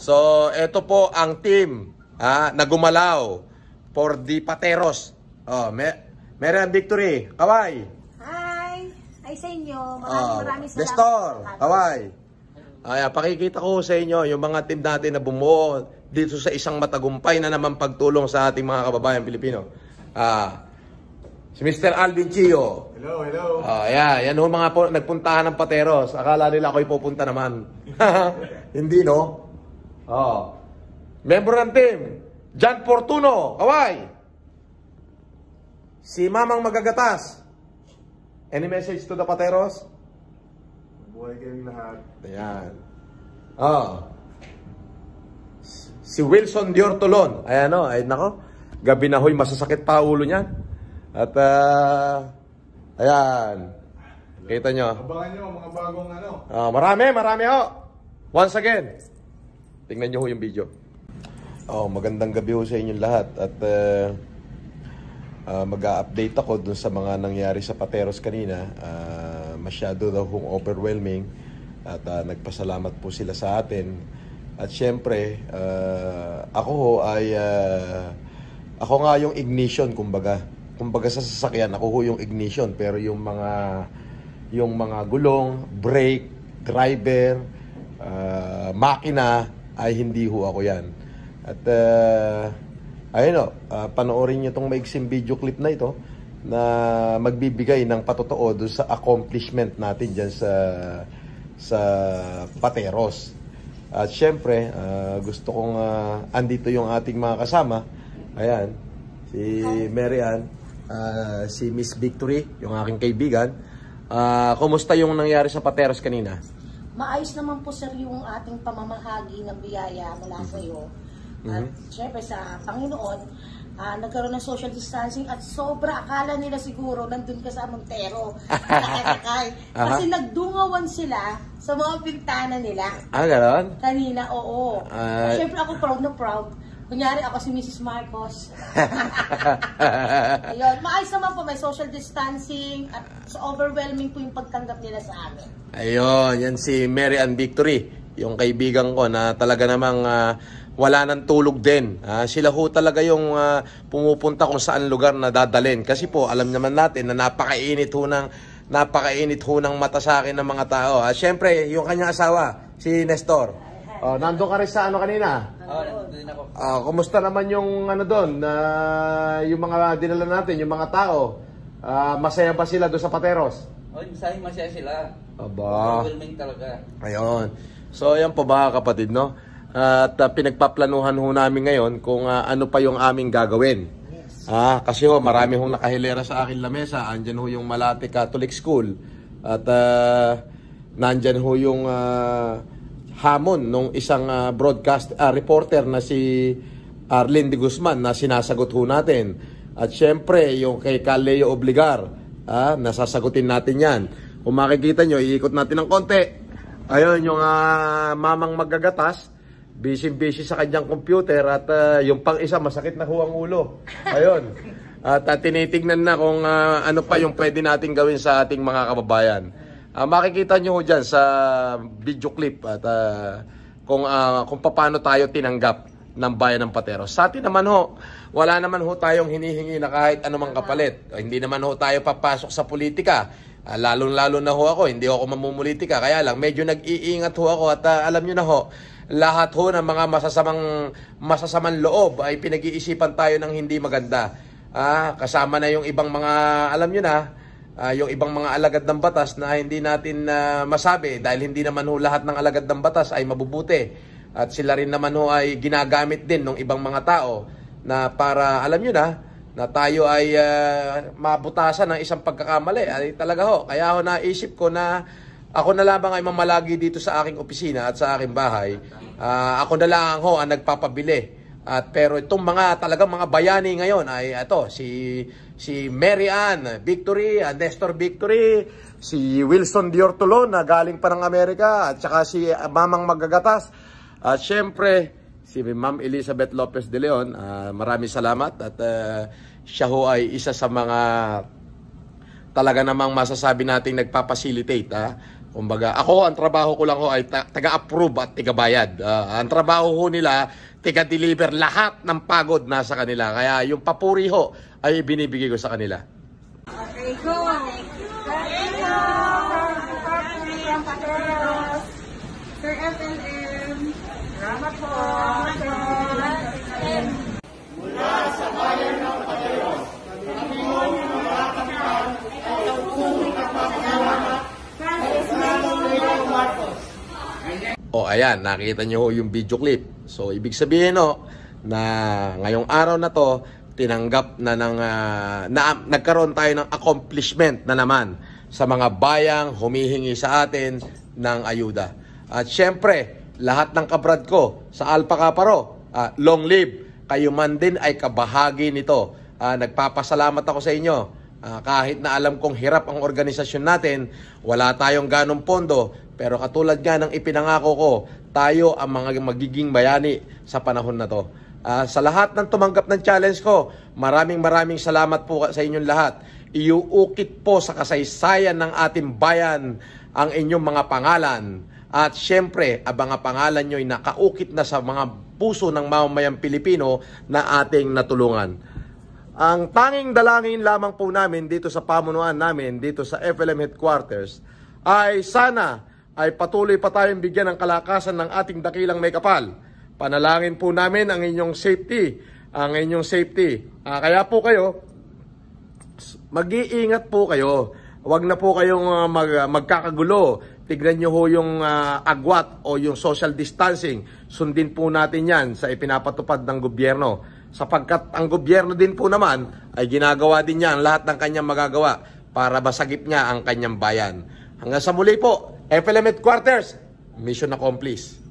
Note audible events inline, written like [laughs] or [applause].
So, ito po ang team ah, na gumalaw for the Pateros. Oh, me Meron victory. Kawai! Hi. Ay sa inyo. Maraming oh, maraming salamat. Destor. Kaway. Ay, ah, pakikita ko sa inyo yung mga team natin na bumuo dito sa isang matagumpay na naman pagtulong sa ating mga kababayan Pilipino. Ah, Si Mr. Alvin Chio. Hello, hello. Oh, yeah. Yan ho mga po, nagpuntahan ng Pateros. Akala nila ako'y pupunta naman. [laughs] Hindi, no? Oh. Ah. Member ng team, John Fortuno, Kaway. Si Mamang Magagatas. Any message to the Pateros? Buhay kayong lahat. Ayan. Oh. Si Wilson Dior Tolon. Ayan o, ay nako. Gabi na hoy, masasakit pa ulo niyan. At uh, ayan. Kita nyo. Abangan nyo mga bagong ano. Oh, marami, marami ho. Once again, Tingnan nyo ho yung video. Oh, magandang gabi ho sa inyong lahat at uh, eh, uh, ah, mag-update ako dun sa mga nangyari sa Pateros kanina. Uh, masyado daw hong overwhelming at uh, nagpasalamat po sila sa atin. At syempre, uh, ako ho ay uh, ako nga yung ignition kumbaga. Kumbaga sa sasakyan ako ho yung ignition pero yung mga yung mga gulong, brake, driver, uh, makina ay hindi ho ako yan. At uh, ayun o, uh, ah, panoorin nyo itong maiksing video clip na ito na magbibigay ng patotoo doon sa accomplishment natin diyan sa sa Pateros. At syempre, uh, gusto kong uh, andito yung ating mga kasama. Ayan, si Marian, uh, si Miss Victory, yung aking kaibigan. Uh, kumusta yung nangyari sa Pateros kanina? maayos naman po sir yung ating pamamahagi ng biyaya mula mm-hmm. sa iyo. At mm syempre sa Panginoon, uh, nagkaroon ng social distancing at sobra akala nila siguro nandun ka sa Montero. Nakakakay. [laughs] Kasi uh-huh. nagdungawan sila sa mga pintana nila. Ah, gano'n? Kanina, oo. Uh, ah. Siyempre ako proud na proud Kunyari ako si Mrs. Marcos. [laughs] Ayun. Maayos naman po, may social distancing at so overwhelming po yung pagtanggap nila sa amin. Ayun, yan si Mary Ann Victory, yung kaibigan ko na talaga namang uh, wala nang tulog din. Uh, sila ho talaga yung uh, pumupunta kung saan lugar na dadalhin. Kasi po, alam naman natin na napakainit ho ng, napakainit ho ng mata sa akin ng mga tao. Uh, Siyempre, yung kanyang asawa, si Nestor. Oh, nando ka rin sa ano kanina? Oo, nandun ako. Ah, kumusta naman yung ano doon? na yung mga dinala natin, yung mga tao. Ah, masaya ba sila doon sa Pateros? Oh, masaya, masaya sila. Aba. Overwhelming talaga. Ayun. So, ayan po ba kapatid, no? At ah, pinagpaplanuhan ho namin ngayon kung ah, ano pa yung aming gagawin. Ah, kasi ho, marami hong nakahilera sa akin lamesa. Andyan ho yung Malate Catholic School. At ah, nandyan ho yung ah, hamon nung isang uh, broadcast uh, reporter na si Arlene de Guzman na sinasagot ho natin. At syempre, yung kay Kaleo Obligar, ah, nasasagutin natin yan. Kung makikita nyo, iikot natin ng konti. Ayun, yung uh, mamang magagatas, busy-busy sa kanyang computer at uh, yung pang-isa, masakit na huwang ulo. Ayun. At uh, tinitignan na kung uh, ano pa yung pwede natin gawin sa ating mga kababayan. Uh, makikita nyo dyan sa video clip at uh, kung, uh, kung paano tayo tinanggap ng bayan ng Patero. Sa atin naman ho, wala naman ho tayong hinihingi na kahit anumang kapalit. hindi naman ho tayo papasok sa politika. Uh, Lalong-lalo na ho ako, hindi ako mamumulitika. Kaya lang, medyo nag-iingat ho ako at uh, alam nyo na ho, lahat ho ng mga masasamang, masasamang loob ay pinag-iisipan tayo ng hindi maganda. Ah, kasama na yung ibang mga, alam nyo na, uh, yung ibang mga alagad ng batas na hindi natin uh, masabi dahil hindi naman ho lahat ng alagad ng batas ay mabubuti. At sila rin naman ho ay ginagamit din ng ibang mga tao na para alam nyo na na tayo ay uh, mabutasan ng isang pagkakamali. Ay talaga ho. Kaya ho naisip ko na ako na lamang ay mamalagi dito sa aking opisina at sa aking bahay. Uh, ako na lang ho ang nagpapabili. At pero itong mga talagang mga bayani ngayon ay ito si si Mary Ann Victory, ah, Nestor Victory, si Wilson Diortolon na ah, galing pa ng Amerika, at saka si ah, Mamang Magagatas. At uh, syempre, si Ma'am Elizabeth Lopez de Leon. Uh, maraming salamat at uh, siya ho ay isa sa mga talaga namang masasabi nating nagpapasilitate Ha? Kumbaga, ako, ang trabaho ko lang ho ay taga-approve at tigabayad. Uh, ang trabaho ho nila, taga deliver lahat ng pagod nasa kanila. Kaya yung papuri ho ay binibigay ko sa kanila. ayan, nakita nyo yung video clip. So, ibig sabihin, no, na ngayong araw na to, tinanggap na ng, uh, na, nagkaroon tayo ng accomplishment na naman sa mga bayang humihingi sa atin ng ayuda. At syempre, lahat ng kabrad ko sa Alpha Caparo, uh, ah, long live, kayo man din ay kabahagi nito. Uh, nagpapasalamat ako sa inyo. Uh, kahit na alam kong hirap ang organisasyon natin, wala tayong ganong pondo, pero katulad nga ng ipinangako ko, tayo ang mga magiging bayani sa panahon na to. Uh, sa lahat ng tumanggap ng challenge ko, maraming maraming salamat po sa inyong lahat. Iuukit po sa kasaysayan ng ating bayan ang inyong mga pangalan. At syempre, ang mga pangalan ay nakaukit na sa mga puso ng mamamayang Pilipino na ating natulungan. Ang tanging dalangin lamang po namin dito sa pamunuan namin, dito sa FLM headquarters, ay sana ay patuloy pa tayong bigyan ng kalakasan ng ating dakilang may kapal. Panalangin po namin ang inyong safety, ang inyong safety. Uh, kaya po kayo, mag-iingat po kayo. Huwag na po kayong uh, mag, uh, magkakagulo. Tignan nyo ho yung uh, agwat o yung social distancing. Sundin po natin yan sa ipinapatupad ng gobyerno. Sapagkat ang gobyerno din po naman ay ginagawa din niya ang lahat ng kanyang magagawa para basagip niya ang kanyang bayan. Hanggang sa muli po, FLM headquarters, mission accomplished.